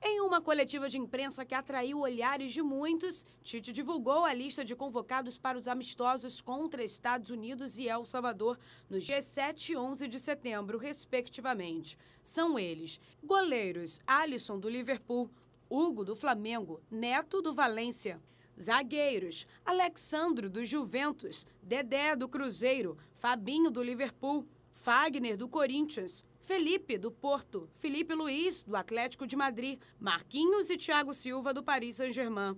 Em uma coletiva de imprensa que atraiu olhares de muitos, Tite divulgou a lista de convocados para os amistosos contra Estados Unidos e El Salvador nos dias 7 e 11 de setembro, respectivamente. São eles: goleiros Alisson do Liverpool, Hugo do Flamengo, Neto do Valência. Zagueiros: Alexandro do Juventus, Dedé do Cruzeiro, Fabinho do Liverpool, Fagner do Corinthians, Felipe, do Porto, Felipe Luiz, do Atlético de Madrid, Marquinhos e Thiago Silva, do Paris Saint-Germain.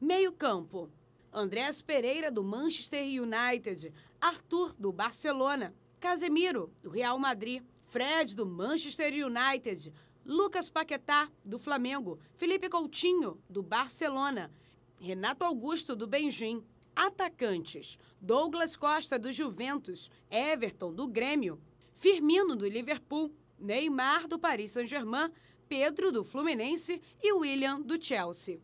Meio-campo. Andrés Pereira, do Manchester United, Arthur, do Barcelona, Casemiro, do Real Madrid, Fred, do Manchester United, Lucas Paquetá, do Flamengo, Felipe Coutinho, do Barcelona, Renato Augusto, do Benjim. Atacantes: Douglas Costa, do Juventus, Everton, do Grêmio, Firmino do Liverpool, Neymar do Paris Saint-Germain, Pedro do Fluminense e William do Chelsea.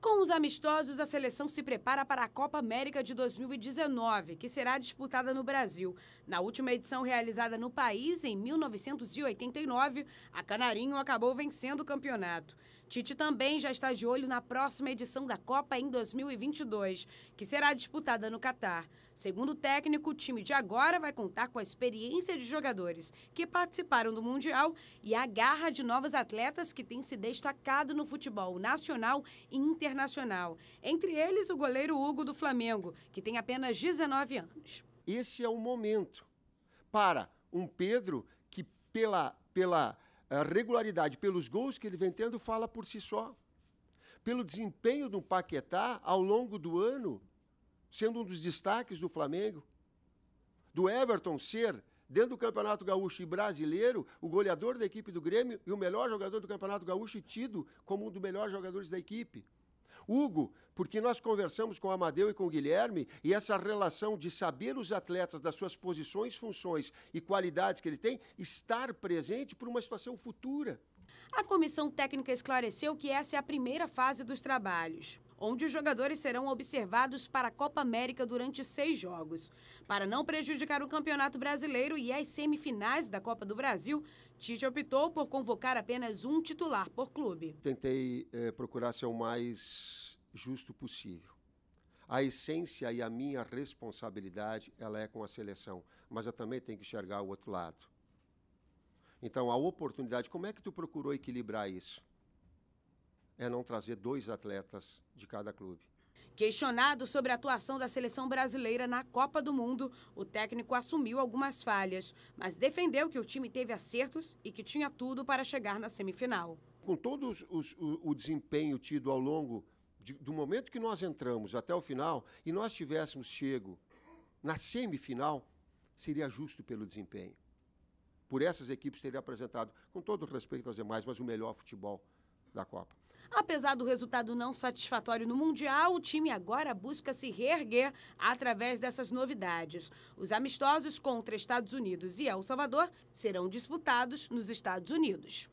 Com os amistosos, a seleção se prepara para a Copa América de 2019, que será disputada no Brasil. Na última edição realizada no país, em 1989, a Canarinho acabou vencendo o campeonato. Tite também já está de olho na próxima edição da Copa em 2022, que será disputada no Catar. Segundo o técnico, o time de agora vai contar com a experiência de jogadores que participaram do Mundial e a garra de novos atletas que têm se destacado no futebol nacional e internacional internacional. Entre eles, o goleiro Hugo do Flamengo, que tem apenas 19 anos. Esse é o momento para um Pedro que, pela, pela eh, regularidade, pelos gols que ele vem tendo, fala por si só. Pelo desempenho do Paquetá ao longo do ano, sendo um dos destaques do Flamengo. Do Everton ser, dentro do Campeonato Gaúcho e brasileiro, o goleador da equipe do Grêmio e o melhor jogador do Campeonato Gaúcho e tido como um dos melhores jogadores da equipe. Hugo, porque nós conversamos com Amadeu e com Guilherme e essa relação de saber os atletas das suas posições, funções e qualidades que ele tem, estar presente para uma situação futura. A comissão técnica esclareceu que essa é a primeira fase dos trabalhos onde os jogadores serão observados para a Copa América durante seis jogos. Para não prejudicar o Campeonato Brasileiro e as semifinais da Copa do Brasil, Tite optou por convocar apenas um titular por clube. Tentei é, procurar ser o mais justo possível. A essência e a minha responsabilidade ela é com a seleção, mas eu também tenho que enxergar o outro lado. Então, a oportunidade, como é que tu procurou equilibrar isso? é não trazer dois atletas de cada clube. Questionado sobre a atuação da seleção brasileira na Copa do Mundo, o técnico assumiu algumas falhas, mas defendeu que o time teve acertos e que tinha tudo para chegar na semifinal. Com todo os, os, o, o, desempenho tido ao longo de, do momento que nós entramos até o final e nós tivéssemos chego na semifinal, seria justo pelo desempenho. Por essas equipes teria apresentado, com todo respeito às demais, mas o melhor futebol da Copa. Apesar do resultado não satisfatório no Mundial, o time agora busca se reerguer através dessas novidades. Os amistosos contra Estados Unidos e El Salvador serão disputados nos Estados Unidos.